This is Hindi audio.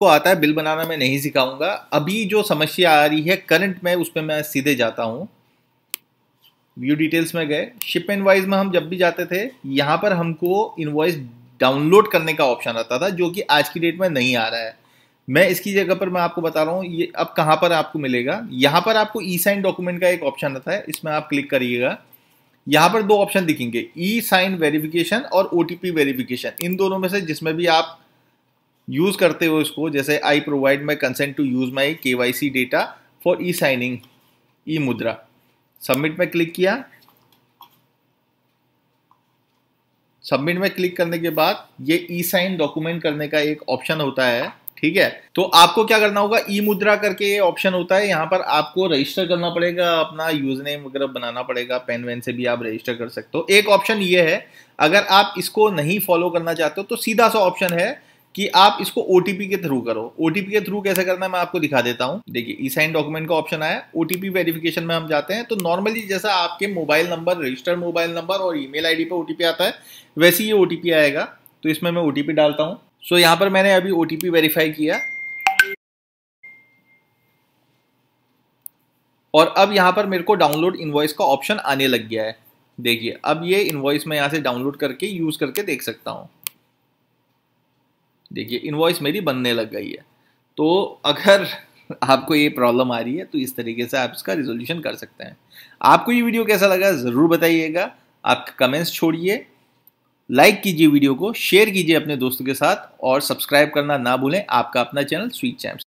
को आता है बिल बनाना मैं नहीं सिखाऊंगा अभी जो समस्या आ रही है करंट में उस पर मैं सीधे जाता हूँ व्यू डिटेल्स में गए शिप एंड वाइज में हम जब भी जाते थे यहाँ पर हमको इनवॉइस डाउनलोड करने का ऑप्शन आता था जो कि आज की डेट में नहीं आ रहा है मैं इसकी जगह पर मैं आपको बता रहा हूँ ये अब कहाँ पर आपको मिलेगा यहाँ पर आपको ई साइन डॉक्यूमेंट का एक ऑप्शन आता है इसमें आप क्लिक करिएगा यहाँ पर दो ऑप्शन दिखेंगे ई साइन वेरिफिकेशन और ओ वेरिफिकेशन इन दोनों में से जिसमें भी आप यूज करते हो इसको जैसे I provide my consent to use my K Y C data for E signing E Mudra submit में क्लिक किया सबमिट में क्लिक करने के बाद ये ई साइन डॉक्यूमेंट करने का एक ऑप्शन होता है ठीक है तो आपको क्या करना होगा ई मुद्रा करके ये ऑप्शन होता है यहाँ पर आपको रजिस्टर करना पड़ेगा अपना यूज नेम वगैरह बनाना पड़ेगा पेन वेन से भी आप रजिस्टर कर सकते हो एक ऑप्शन ये है अगर आप इसको नहीं फॉलो करना चाहते हो तो सीधा सा ऑप्शन है कि आप इसको ओ के थ्रू करो ओ के थ्रू कैसे करना है मैं आपको दिखा देता हूं देखिए ई साइन डॉक्यूमेंट का ऑप्शन आया ओ वेरिफिकेशन में हम जाते हैं तो नॉर्मली जैसा आपके mobile number registered mobile number और ईमेल आईडी पर ओटीपी आता है वैसे ही ओटीपी आएगा तो इसमें मैं ओटीपी डालता हूँ सो so, यहाँ पर मैंने अभी ओ वेरीफाई किया और अब यहाँ पर मेरे को डाउनलोड इन्वॉइस का ऑप्शन आने लग गया है देखिए अब ये इन्वॉइस मैं यहाँ से डाउनलोड करके यूज़ करके देख सकता हूँ देखिए इन्वॉइस मेरी बनने लग गई है तो अगर आपको ये प्रॉब्लम आ रही है तो इस तरीके से आप इसका रिजोल्यूशन कर सकते हैं आपको ये वीडियो कैसा लगा ज़रूर बताइएगा आप कमेंट्स छोड़िए लाइक कीजिए वीडियो को शेयर कीजिए अपने दोस्तों के साथ और सब्सक्राइब करना ना भूलें आपका अपना चैनल स्वीट चैम्स